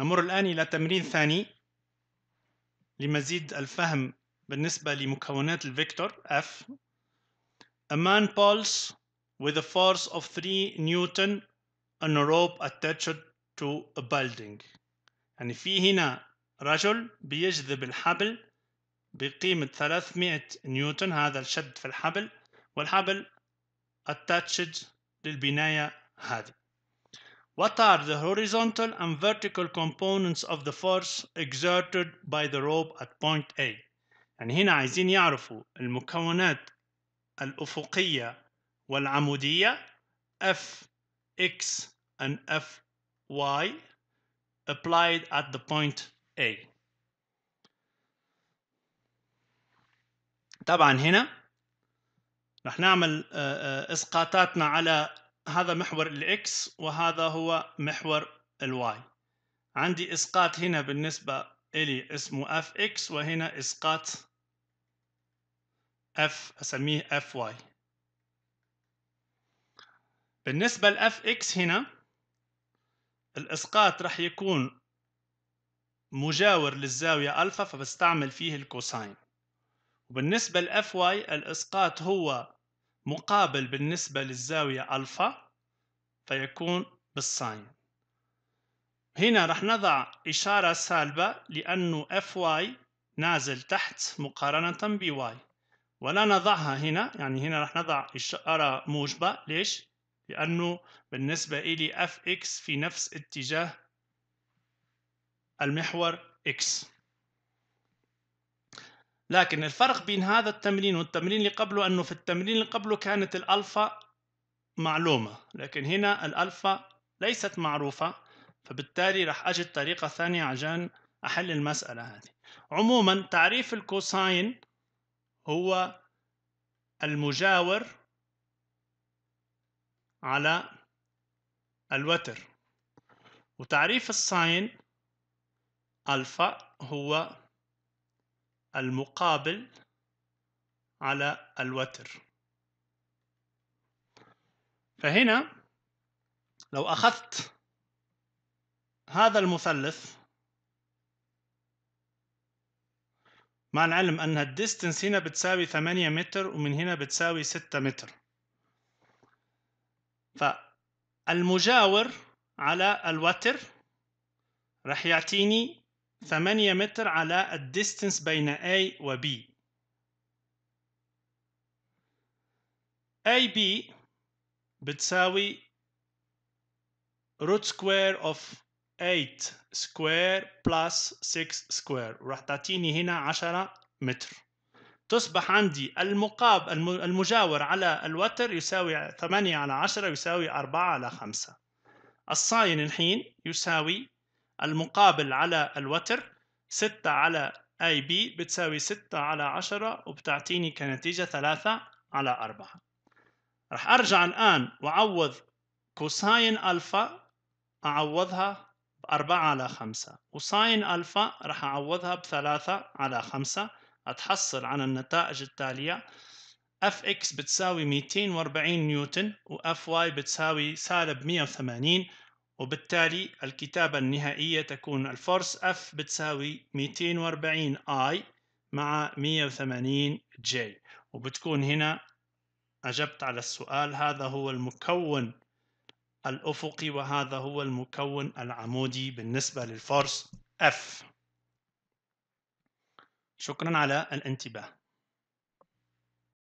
نمر الآن إلى تمرين ثاني لمزيد الفهم بالنسبة لمكونات الفيكتور F A man pulls with a force of 3 نيوتن on a rope attached to a building يعني في هنا رجل بيجذب الحبل بقيمة 300 نيوتن هذا الشد في الحبل والحبل attached للبناية هذه What are the horizontal and vertical components of the force exerted by the rope at point A؟ يعني هنا عايزين يعرفوا المكونات الأفقية والعمودية F X and F Y applied at the point A. طبعا هنا رح نعمل اسقاطاتنا على هذا محور الاكس وهذا هو محور الواي عندي اسقاط هنا بالنسبة الي اسمه اف اكس وهنا اسقاط اف اسميه اف واي بالنسبة ل اكس هنا الاسقاط راح يكون مجاور للزاوية الفا فبستعمل فيه الكوساين وبالنسبة ل واي الاسقاط هو مقابل بالنسبة للزاوية ألفا فيكون بالساين هنا رح نضع إشارة سالبة لأنه fy نازل تحت مقارنة ب ولا نضعها هنا يعني هنا رح نضع إشارة موجبة ليش؟ لأنه بالنسبة إلي fx في نفس اتجاه المحور x لكن الفرق بين هذا التمرين والتمرين اللي قبله انه في التمرين اللي قبله كانت الالفا معلومه لكن هنا الالفا ليست معروفه فبالتالي راح اجد طريقه ثانيه عشان احل المساله هذه عموما تعريف الكوساين هو المجاور على الوتر وتعريف الساين ألفا هو المقابل على الوتر فهنا لو أخذت هذا المثلث مع العلم أن الديستنس هنا بتساوي 8 متر ومن هنا بتساوي 6 متر فالمجاور على الوتر رح يعطيني 8 متر على الديستنس بين A و B AB بتساوي root square of 8 square plus 6 square راح تعطيني هنا 10 متر تصبح عندي المقاب المجاور على الوتر يساوي 8 على 10 يساوي 4 على 5 الساين الحين يساوي المقابل على الوتر 6 على اي بي بتساوي 6 على 10 وبتعطيني كنتيجة 3 على 4 رح ارجع الان واعوض كوساين الفا اعوضها ب 4 على 5 وساين الفا رح اعوضها ب 3 على 5 اتحصل على النتائج التالية اف اكس بتساوي 240 نيوتن واف واي بتساوي سالب 180 وبالتالي الكتابة النهائية تكون الفورس F بتساوي 240 I مع 180 J وبتكون هنا أجبت على السؤال هذا هو المكون الأفقي وهذا هو المكون العمودي بالنسبة للفورس F شكرا على الانتباه